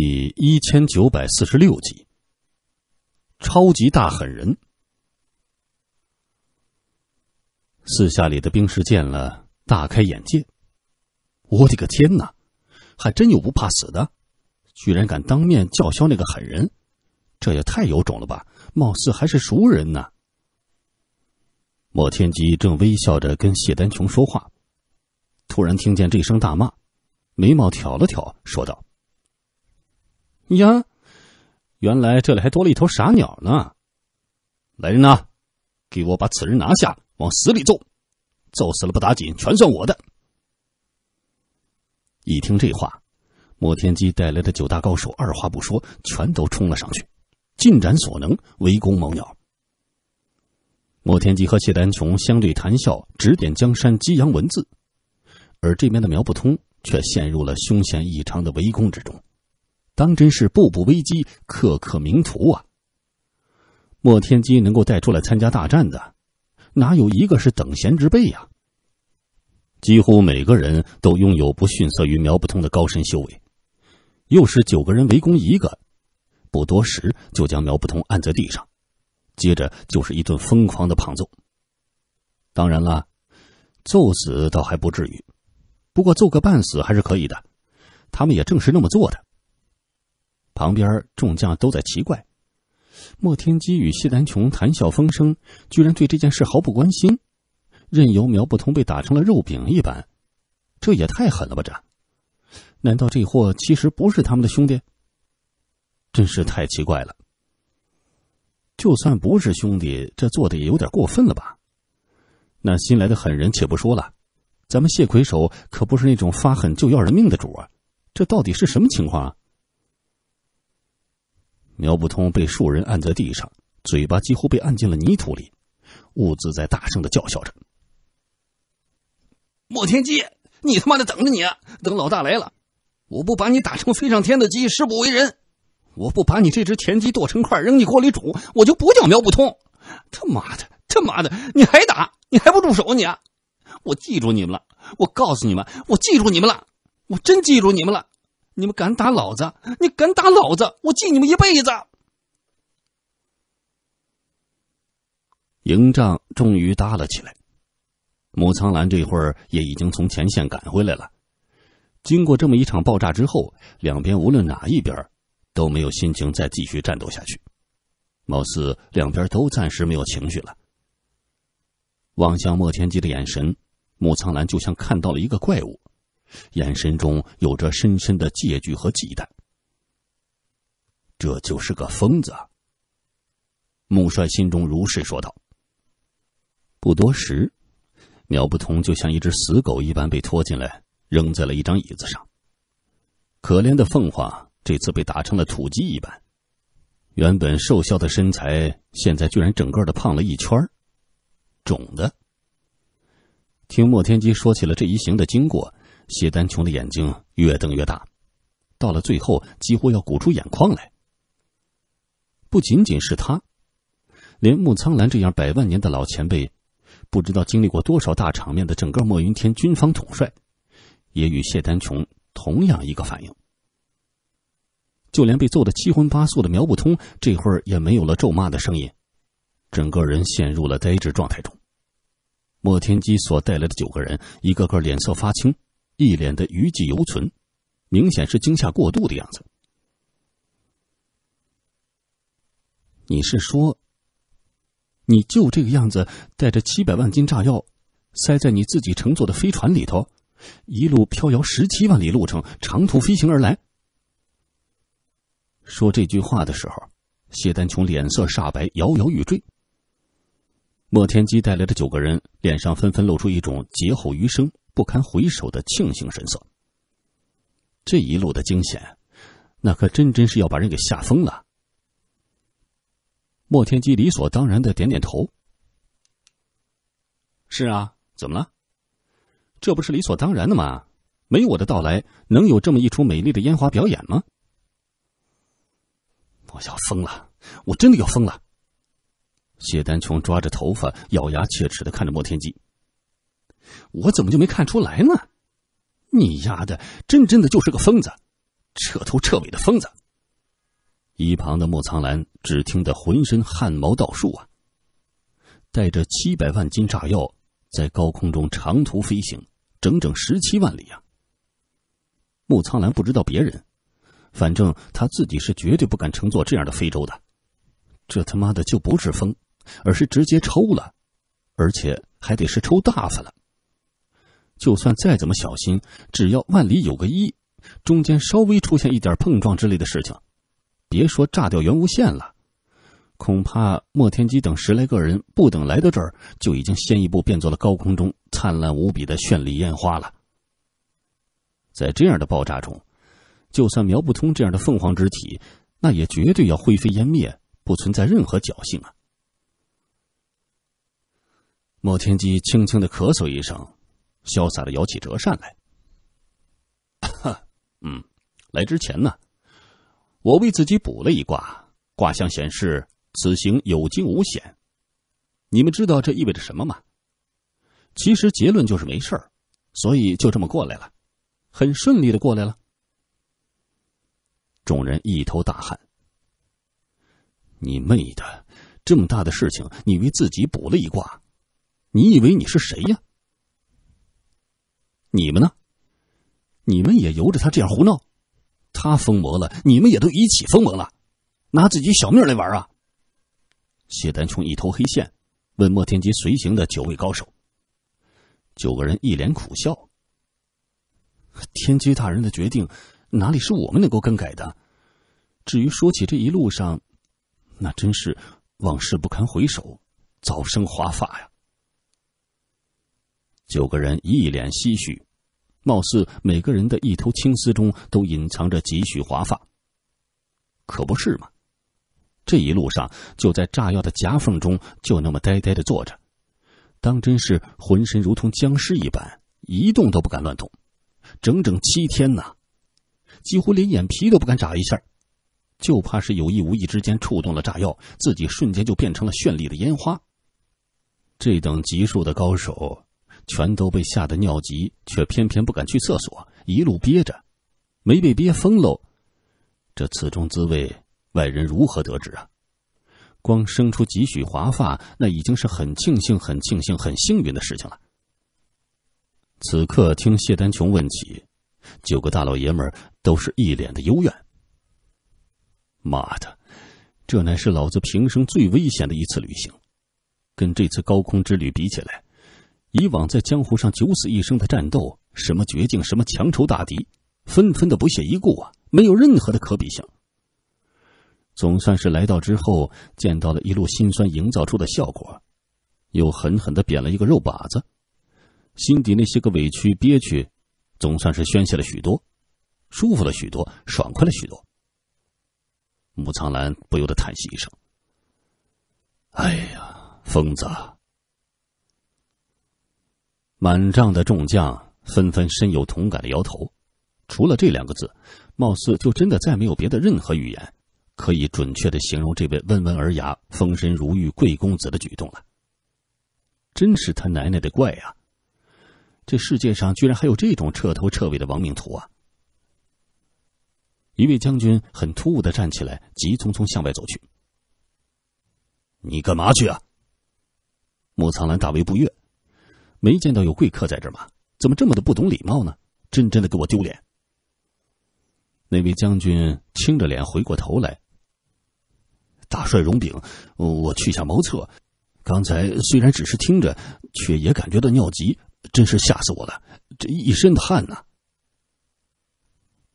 第一千九百四十六集。超级大狠人，四下里的兵士见了大开眼界。我的个天哪，还真有不怕死的，居然敢当面叫嚣那个狠人，这也太有种了吧！貌似还是熟人呢。莫天吉正微笑着跟谢丹琼说话，突然听见这声大骂，眉毛挑了挑，说道。呀，原来这里还多了一头傻鸟呢！来人呐，给我把此人拿下，往死里揍！揍死了不打紧，全算我的。一听这话，莫天机带来的九大高手二话不说，全都冲了上去，尽展所能围攻猛鸟。莫天机和谢丹琼相对谈笑，指点江山，激扬文字；而这边的苗不通却陷入了凶险异常的围攻之中。当真是步步危机，刻刻明图啊！莫天机能够带出来参加大战的，哪有一个是等闲之辈呀？几乎每个人都拥有不逊色于苗不通的高深修为。又是九个人围攻一个，不多时就将苗不通按在地上，接着就是一顿疯狂的胖揍。当然了，揍死倒还不至于，不过揍个半死还是可以的。他们也正是那么做的。旁边众将都在奇怪，莫天机与谢丹琼谈笑风生，居然对这件事毫不关心，任由苗不通被打成了肉饼一般，这也太狠了吧？这难道这货其实不是他们的兄弟？真是太奇怪了。就算不是兄弟，这做的也有点过分了吧？那新来的狠人且不说了，咱们谢魁首可不是那种发狠就要人命的主啊！这到底是什么情况啊？苗不通被数人按在地上，嘴巴几乎被按进了泥土里，兀自在大声的叫嚣着：“莫天机，你他妈的等着你！啊！等老大来了，我不把你打成飞上天的鸡，誓不为人！我不把你这只田鸡剁成块扔进锅里煮，我就不叫苗不通！他妈的，他妈的，你还打，你还不住手你！啊！我记住你们了！我告诉你们，我记住你们了！我真记住你们了！”你们敢打老子！你敢打老子！我记你们一辈子。营帐终于搭了起来。母苍兰这会儿也已经从前线赶回来了。经过这么一场爆炸之后，两边无论哪一边都没有心情再继续战斗下去，貌似两边都暂时没有情绪了。望向莫天机的眼神，穆苍兰就像看到了一个怪物。眼神中有着深深的戒惧和忌惮。这就是个疯子。穆帅心中如是说道。不多时，苗不同就像一只死狗一般被拖进来，扔在了一张椅子上。可怜的凤凰这次被打成了土鸡一般，原本瘦削的身材现在居然整个的胖了一圈肿的。听莫天机说起了这一行的经过。谢丹琼的眼睛越瞪越大，到了最后几乎要鼓出眼眶来。不仅仅是他，连穆苍兰这样百万年的老前辈，不知道经历过多少大场面的整个墨云天军方统帅，也与谢丹琼同样一个反应。就连被揍得七荤八素的苗不通，这会儿也没有了咒骂的声音，整个人陷入了呆滞状态中。莫天基所带来的九个人，一个个脸色发青。一脸的余悸犹存，明显是惊吓过度的样子。你是说，你就这个样子带着七百万斤炸药，塞在你自己乘坐的飞船里头，一路飘摇十七万里路程，长途飞行而来？说这句话的时候，谢丹琼脸色煞白，摇摇欲坠。莫天机带来的九个人脸上纷纷露出一种劫后余生。不堪回首的庆幸神色。这一路的惊险，那可真真是要把人给吓疯了。莫天机理所当然的点点头：“是啊，怎么了？这不是理所当然的吗？没我的到来，能有这么一出美丽的烟花表演吗？”我要疯了，我真的要疯了！谢丹琼抓着头发，咬牙切齿的看着莫天机。我怎么就没看出来呢？你丫的，真真的就是个疯子，彻头彻尾的疯子！一旁的穆苍兰只听得浑身汗毛倒竖啊！带着七百万斤炸药在高空中长途飞行，整整十七万里啊！穆苍兰不知道别人，反正他自己是绝对不敢乘坐这样的飞舟的。这他妈的就不是疯，而是直接抽了，而且还得是抽大发了！就算再怎么小心，只要万里有个一，中间稍微出现一点碰撞之类的事情，别说炸掉圆无线了，恐怕莫天机等十来个人不等来到这儿，就已经先一步变作了高空中灿烂无比的绚丽烟花了。在这样的爆炸中，就算苗不通这样的凤凰之体，那也绝对要灰飞烟灭，不存在任何侥幸啊！莫天机轻轻的咳嗽一声。潇洒的摇起折扇来。嗯，来之前呢，我为自己卜了一卦，卦象显示此行有惊无险。你们知道这意味着什么吗？其实结论就是没事儿，所以就这么过来了，很顺利的过来了。众人一头大汗。你妹的，这么大的事情你为自己卜了一卦，你以为你是谁呀？你们呢？你们也由着他这样胡闹，他疯魔了，你们也都一起疯魔了，拿自己小命来玩啊！谢丹琼一头黑线，问莫天机随行的九位高手，九个人一脸苦笑。天机大人的决定，哪里是我们能够更改的？至于说起这一路上，那真是往事不堪回首，早生华发呀。九个人一脸唏嘘，貌似每个人的一头青丝中都隐藏着几许华发。可不是嘛，这一路上就在炸药的夹缝中，就那么呆呆的坐着，当真是浑身如同僵尸一般，一动都不敢乱动。整整七天呐，几乎连眼皮都不敢眨一下，就怕是有意无意之间触动了炸药，自己瞬间就变成了绚丽的烟花。这等级数的高手。全都被吓得尿急，却偏偏不敢去厕所，一路憋着，没被憋疯喽。这此中滋味，外人如何得知啊？光生出几许华发，那已经是很庆幸、很庆幸、很幸运的事情了。此刻听谢丹琼问起，九个大老爷们都是一脸的幽怨。妈的，这乃是老子平生最危险的一次旅行，跟这次高空之旅比起来。以往在江湖上九死一生的战斗，什么绝境，什么强仇大敌，纷纷的不屑一顾啊，没有任何的可比性。总算是来到之后，见到了一路辛酸营造出的效果，又狠狠的扁了一个肉靶子，心底那些个委屈憋屈，总算是宣泄了许多，舒服了许多，爽快了许多。木苍兰不由得叹息一声：“哎呀，疯子。”满帐的众将纷纷深有同感的摇头，除了这两个字，貌似就真的再没有别的任何语言，可以准确的形容这位温文尔雅、风神如玉贵公子的举动了。真是他奶奶的怪呀！这世界上居然还有这种彻头彻尾的亡命徒啊！一位将军很突兀的站起来，急匆匆向外走去。“你干嘛去啊？”穆苍兰大为不悦。没见到有贵客在这吗？怎么这么的不懂礼貌呢？真真的给我丢脸！那位将军青着脸回过头来。大帅荣炳，我去下茅厕。刚才虽然只是听着，却也感觉到尿急，真是吓死我了！这一身的汗呐！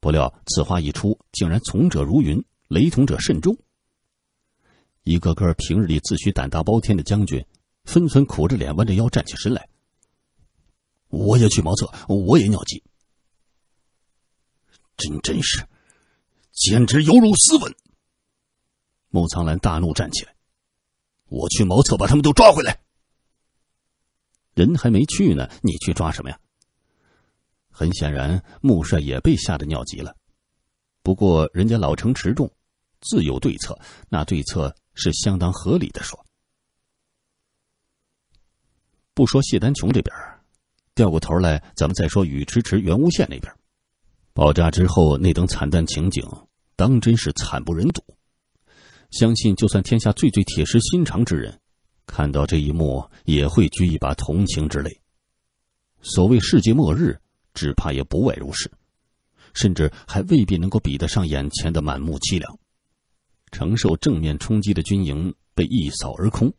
不料此话一出，竟然从者如云，雷同者甚众。一个个平日里自诩胆大包天的将军，纷纷苦着脸、弯着腰站起身来。我也去茅厕，我也尿急。真真是，简直犹如斯文。穆苍兰大怒，站起来：“我去茅厕，把他们都抓回来。”人还没去呢，你去抓什么呀？很显然，穆帅也被吓得尿急了。不过人家老成持重，自有对策。那对策是相当合理的。说，不说谢丹琼这边。掉过头来，咱们再说雨迟迟、袁无羡那边，爆炸之后那等惨淡情景，当真是惨不忍睹。相信就算天下最最铁石心肠之人，看到这一幕也会掬一把同情之泪。所谓世界末日，只怕也不外如是，甚至还未必能够比得上眼前的满目凄凉。承受正面冲击的军营被一扫而空，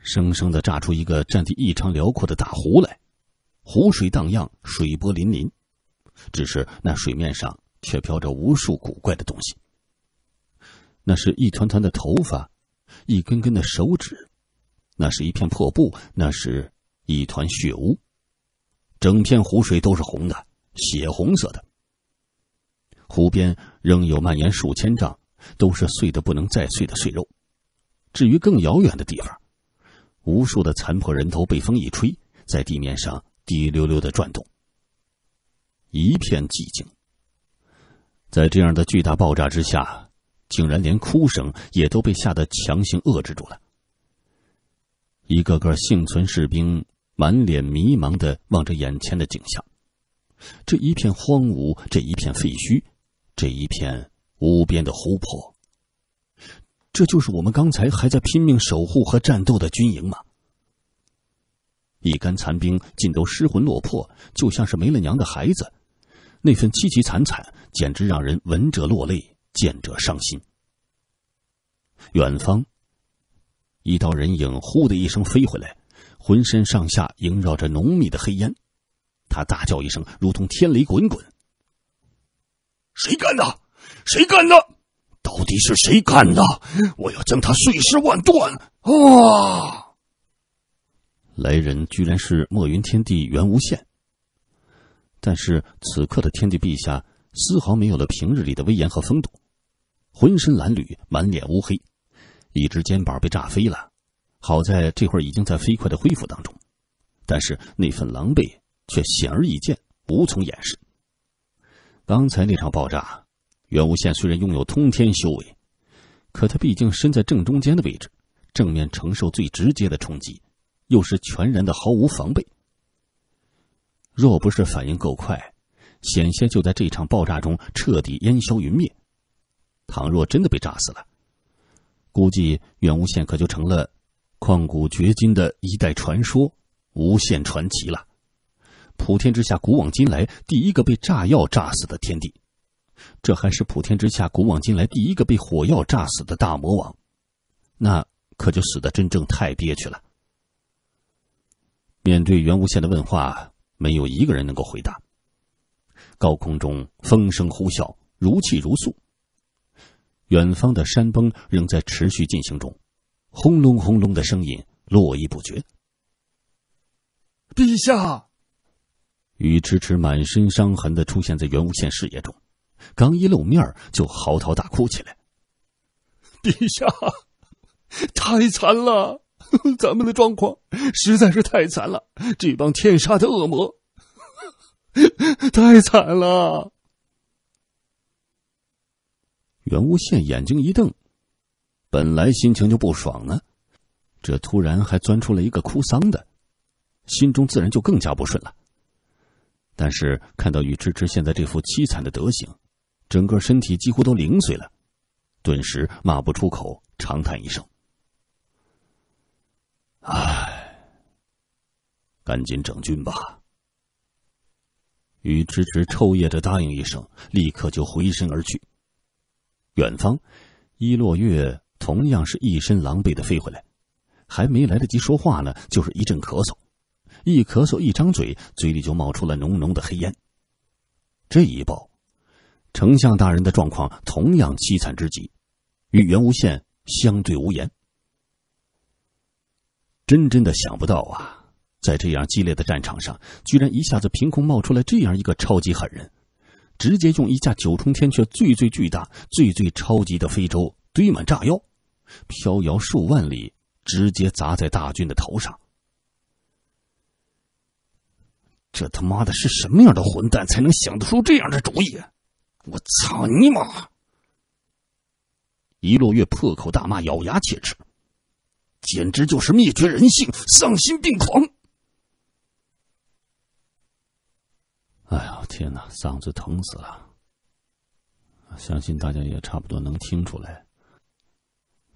生生的炸出一个占地异常辽阔的大湖来。湖水荡漾，水波粼粼，只是那水面上却飘着无数古怪的东西。那是一团团的头发，一根根的手指，那是一片破布，那是一团血污，整片湖水都是红的，血红色的。湖边仍有蔓延数千丈，都是碎的不能再碎的碎肉。至于更遥远的地方，无数的残破人头被风一吹，在地面上。滴溜溜的转动。一片寂静。在这样的巨大爆炸之下，竟然连哭声也都被吓得强行遏制住了。一个个幸存士兵满脸迷茫的望着眼前的景象，这一片荒芜，这一片废墟，这一片无边的湖泊。这就是我们刚才还在拼命守护和战斗的军营吗？一干残兵尽都失魂落魄，就像是没了娘的孩子，那份凄凄惨惨，简直让人闻者落泪，见者伤心。远方，一道人影呼的一声飞回来，浑身上下萦绕着浓密的黑烟。他大叫一声，如同天雷滚滚：“谁干的？谁干的？到底是谁干的？我要将他碎尸万段！”啊！来人居然是墨云天帝袁无羡，但是此刻的天帝陛下丝毫没有了平日里的威严和风度，浑身褴褛，满脸乌黑，一只肩膀被炸飞了，好在这会儿已经在飞快的恢复当中，但是那份狼狈却显而易见，无从掩饰。刚才那场爆炸，袁无羡虽然拥有通天修为，可他毕竟身在正中间的位置，正面承受最直接的冲击。又是全然的毫无防备。若不是反应够快，险些就在这场爆炸中彻底烟消云灭。倘若真的被炸死了，估计远无限可就成了旷古绝今的一代传说、无限传奇了。普天之下，古往今来，第一个被炸药炸死的天帝，这还是普天之下古往今来第一个被火药炸死的大魔王，那可就死的真正太憋屈了。面对袁无羡的问话，没有一个人能够回答。高空中风声呼啸，如泣如诉。远方的山崩仍在持续进行中，轰隆轰隆的声音络绎不绝。陛下，雨迟迟满身伤痕的出现在袁无羡视野中，刚一露面就嚎啕大哭起来。陛下，太惨了！咱们的状况实在是太惨了，这帮天杀的恶魔，太惨了！袁无羡眼睛一瞪，本来心情就不爽呢，这突然还钻出了一个哭丧的，心中自然就更加不顺了。但是看到雨迟迟现在这副凄惨的德行，整个身体几乎都零碎了，顿时骂不出口，长叹一声。哎，赶紧整军吧！于迟迟抽噎着答应一声，立刻就回身而去。远方，伊落月同样是一身狼狈的飞回来，还没来得及说话呢，就是一阵咳嗽，一咳嗽一张嘴，嘴里就冒出了浓浓的黑烟。这一抱，丞相大人的状况同样凄惨之极，与袁无羡相对无言。真真的想不到啊，在这样激烈的战场上，居然一下子凭空冒出来这样一个超级狠人，直接用一架九重天阙最最巨大、最最超级的飞舟堆满炸药，飘摇数万里，直接砸在大军的头上。这他妈的是什么样的混蛋才能想得出这样的主意？我操你妈！一落月破口大骂，咬牙切齿。简直就是灭绝人性、丧心病狂！哎呀，天哪，嗓子疼死了！相信大家也差不多能听出来，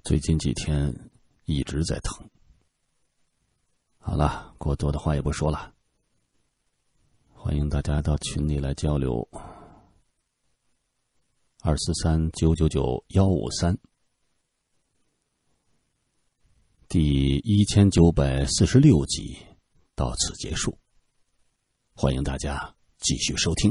最近几天一直在疼。好了，过多的话也不说了。欢迎大家到群里来交流：二四三九九九幺五三。第一千九百四十六集到此结束，欢迎大家继续收听。